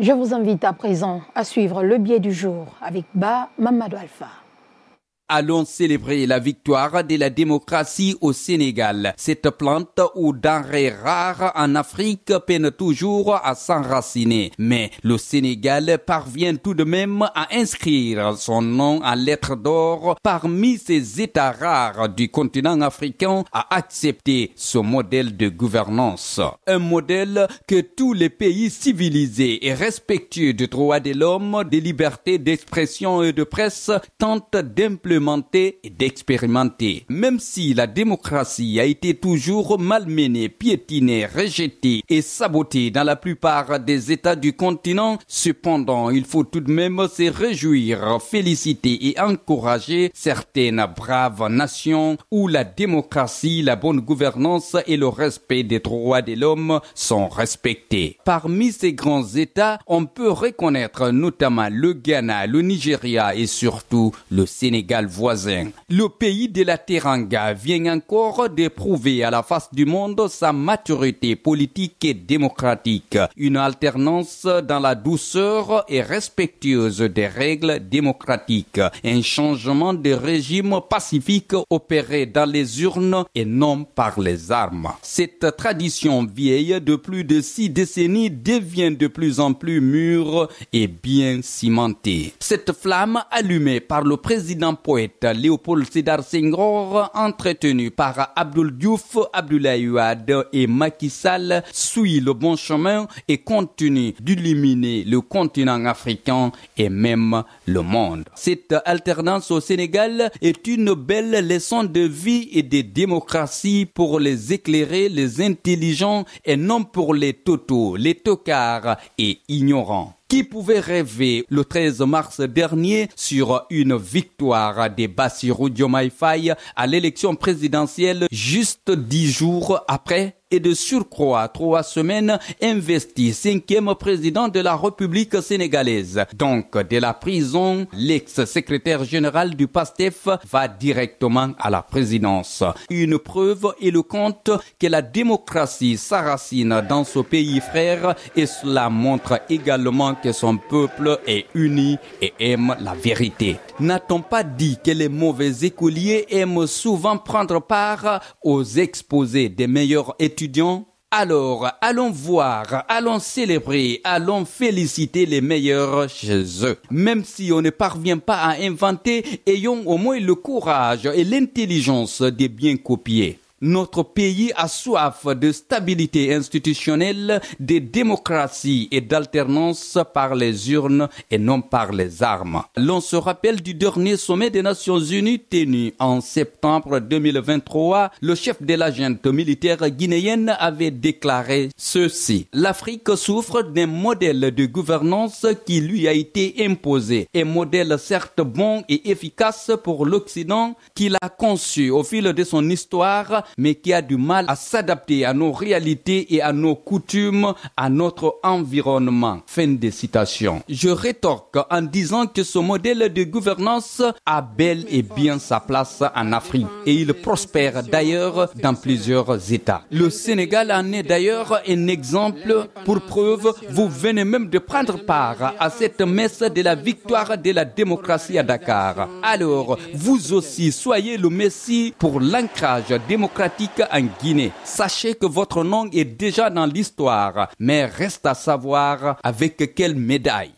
Je vous invite à présent à suivre le biais du jour avec Ba Mamadou Alpha allons célébrer la victoire de la démocratie au Sénégal. Cette plante ou denrée rare en Afrique peine toujours à s'enraciner, mais le Sénégal parvient tout de même à inscrire son nom à lettres d'or parmi ces États rares du continent africain à accepter ce modèle de gouvernance. Un modèle que tous les pays civilisés et respectueux du droit de l'homme, des libertés d'expression et de presse tentent d'implémenter et d'expérimenter. Même si la démocratie a été toujours malmenée, piétinée, rejetée et sabotée dans la plupart des États du continent, cependant, il faut tout de même se réjouir, féliciter et encourager certaines braves nations où la démocratie, la bonne gouvernance et le respect des droits de l'homme sont respectés. Parmi ces grands États, on peut reconnaître notamment le Ghana, le Nigeria et surtout le Sénégal voisin. Le pays de la Teranga vient encore d'éprouver à la face du monde sa maturité politique et démocratique, une alternance dans la douceur et respectueuse des règles démocratiques, un changement de régime pacifique opéré dans les urnes et non par les armes. Cette tradition vieille de plus de six décennies devient de plus en plus mûre et bien cimentée. Cette flamme allumée par le président Po Léopold Sédar Senghor, entretenu par Abdul Diouf, Abdoulaye Ouad et Macky Sall, suit le bon chemin et continue d'illuminer le continent africain et même le monde. Cette alternance au Sénégal est une belle leçon de vie et de démocratie pour les éclairés, les intelligents et non pour les totaux, les tocards et ignorants. Qui pouvait rêver le 13 mars dernier sur une victoire des Bassirou Diomaye à l'élection présidentielle juste dix jours après et de surcroît trois semaines investi cinquième président de la République sénégalaise. Donc, de la prison, l'ex-secrétaire général du PASTEF va directement à la présidence. Une preuve compte que la démocratie s'arracine dans ce pays frère et cela montre également que son peuple est uni et aime la vérité. N'a-t-on pas dit que les mauvais écoliers aiment souvent prendre part aux exposés des meilleurs étudiants alors, allons voir, allons célébrer, allons féliciter les meilleurs chez eux. Même si on ne parvient pas à inventer, ayons au moins le courage et l'intelligence de bien copier. Notre pays a soif de stabilité institutionnelle, de démocratie et d'alternance par les urnes et non par les armes. L'on se rappelle du dernier sommet des Nations Unies tenu en septembre 2023. Le chef de la militaire guinéenne avait déclaré ceci. L'Afrique souffre d'un modèle de gouvernance qui lui a été imposé. Un modèle certes bon et efficace pour l'Occident qu'il a conçu au fil de son histoire mais qui a du mal à s'adapter à nos réalités et à nos coutumes, à notre environnement. Fin de citation. Je rétorque en disant que ce modèle de gouvernance a bel et bien sa place en Afrique et il prospère d'ailleurs dans plusieurs États. Le Sénégal en est d'ailleurs un exemple. Pour preuve, vous venez même de prendre part à cette messe de la victoire de la démocratie à Dakar. Alors, vous aussi soyez le Messie pour l'ancrage démocratique pratique en Guinée. Sachez que votre nom est déjà dans l'histoire, mais reste à savoir avec quelle médaille.